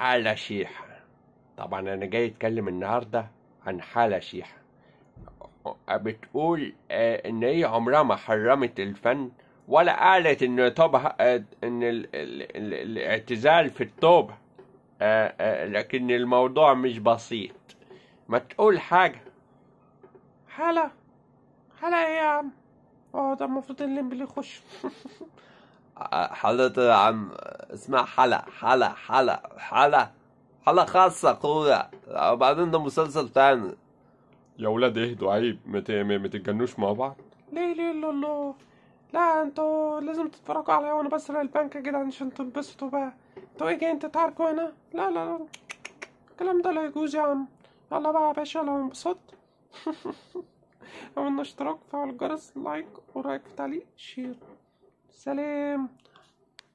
حالة شيحة طبعا أنا جاي أتكلم النهاردة عن حالة شيحة بتقول إن هي عمرها ما حرمت الفن ولا قالت إن طبها إن الاعتزال في التوبة لكن الموضوع مش بسيط ما تقول حاجة حالة حالة إيه يا عم؟ اه ده المفروض اللي يخش حالة يا عم اسمها حلا حلا حلا حلا حلا خاصة قولة وبعدين ده مسلسل تاني يا ولاد اهدوا عيب ما تتجنوش مع بعض ليه ليه لا لا انتوا لازم تتفرجوا عليا وانا بس البنك كده عشان تنبسطوا بقى انتوا ايه جايين تتعاركوا هنا لا لا لا الكلام ده لا يجوز يا عم يلا بقى يا باشا لو انبسطت اعملنا اشتراك فعل الجرس لايك ورايك في تعليق شير سلام